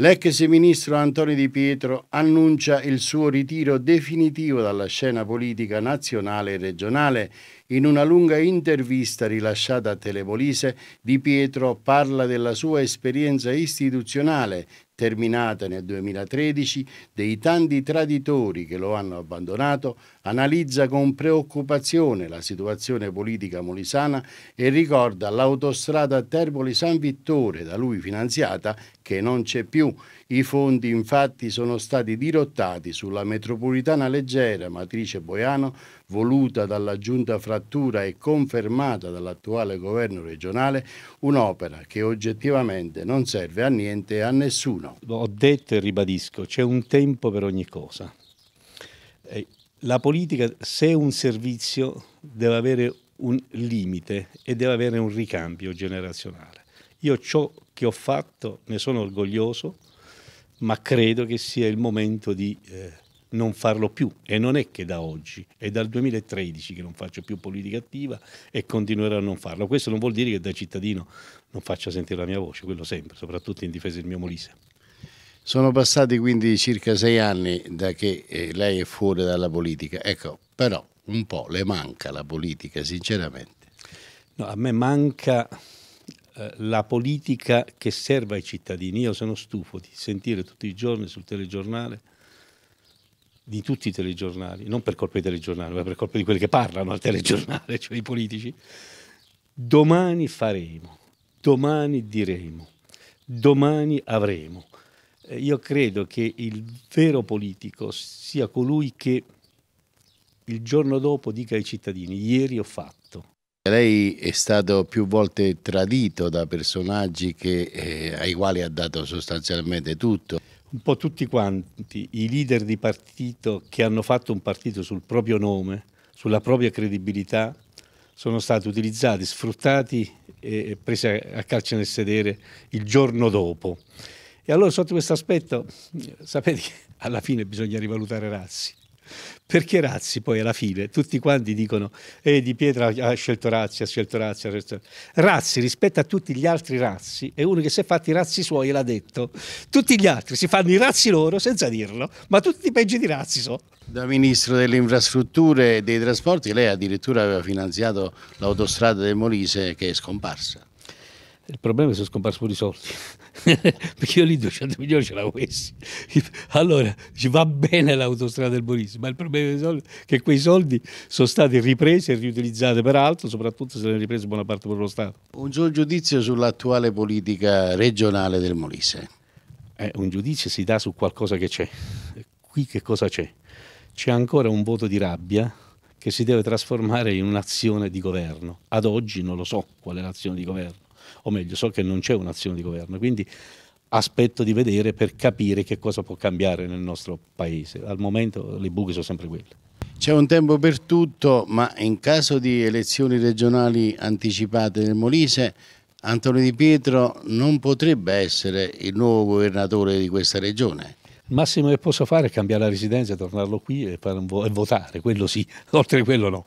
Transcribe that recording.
L'ex ministro Antonio Di Pietro annuncia il suo ritiro definitivo dalla scena politica nazionale e regionale. In una lunga intervista rilasciata a Telepolise, Di Pietro parla della sua esperienza istituzionale, terminata nel 2013, dei tanti traditori che lo hanno abbandonato, analizza con preoccupazione la situazione politica molisana e ricorda l'autostrada Termoli-San Vittore, da lui finanziata, che non c'è più. I fondi infatti sono stati dirottati sulla metropolitana leggera matrice Boiano voluta dalla giunta frattura e confermata dall'attuale governo regionale, un'opera che oggettivamente non serve a niente e a nessuno. Ho detto e ribadisco, c'è un tempo per ogni cosa. Eh, la politica, se è un servizio, deve avere un limite e deve avere un ricambio generazionale. Io ciò che ho fatto ne sono orgoglioso, ma credo che sia il momento di... Eh, non farlo più e non è che da oggi, è dal 2013 che non faccio più politica attiva e continuerò a non farlo. Questo non vuol dire che da cittadino non faccia sentire la mia voce, quello sempre, soprattutto in difesa del mio Molise. Sono passati quindi circa sei anni da che eh, lei è fuori dalla politica, ecco, però un po' le manca la politica, sinceramente. No, a me manca eh, la politica che serve ai cittadini. Io sono stufo di sentire tutti i giorni sul telegiornale di tutti i telegiornali, non per colpa dei telegiornali, ma per colpa di quelli che parlano al telegiornale, cioè i politici, domani faremo, domani diremo, domani avremo. Eh, io credo che il vero politico sia colui che il giorno dopo dica ai cittadini, ieri ho fatto. Lei è stato più volte tradito da personaggi che, eh, ai quali ha dato sostanzialmente tutto un po' tutti quanti i leader di partito che hanno fatto un partito sul proprio nome, sulla propria credibilità, sono stati utilizzati, sfruttati e presi a calcio nel sedere il giorno dopo. E allora sotto questo aspetto, sapete che alla fine bisogna rivalutare Razzi. Perché Razzi poi alla fine tutti quanti dicono eh, Di Pietra ha scelto Razzi, ha scelto Razzi, ha scelto... Razzi rispetto a tutti gli altri Razzi è uno che si è fatti i Razzi suoi e l'ha detto. Tutti gli altri si fanno i Razzi loro senza dirlo, ma tutti peggi di Razzi sono. Da Ministro delle Infrastrutture e dei Trasporti lei addirittura aveva finanziato l'autostrada del Molise che è scomparsa. Il problema è che sono scomparsi pure i soldi, perché io lì 200 milioni ce l'avevo messi. Allora, ci va bene l'autostrada del Boris, ma il problema è che quei soldi sono stati ripresi e riutilizzati per altro, soprattutto se ne è ripresa buona parte per lo Stato. Un suo giudizio sull'attuale politica regionale del Molise? Eh, un giudizio si dà su qualcosa che c'è. Qui che cosa c'è? C'è ancora un voto di rabbia che si deve trasformare in un'azione di governo. Ad oggi non lo so qual è l'azione di governo o meglio so che non c'è un'azione di governo, quindi aspetto di vedere per capire che cosa può cambiare nel nostro paese. Al momento le buche sono sempre quelle. C'è un tempo per tutto, ma in caso di elezioni regionali anticipate nel Molise, Antonio Di Pietro non potrebbe essere il nuovo governatore di questa regione. Il massimo che posso fare è cambiare la residenza, tornarlo qui e, vo e votare, quello sì, oltre a quello no.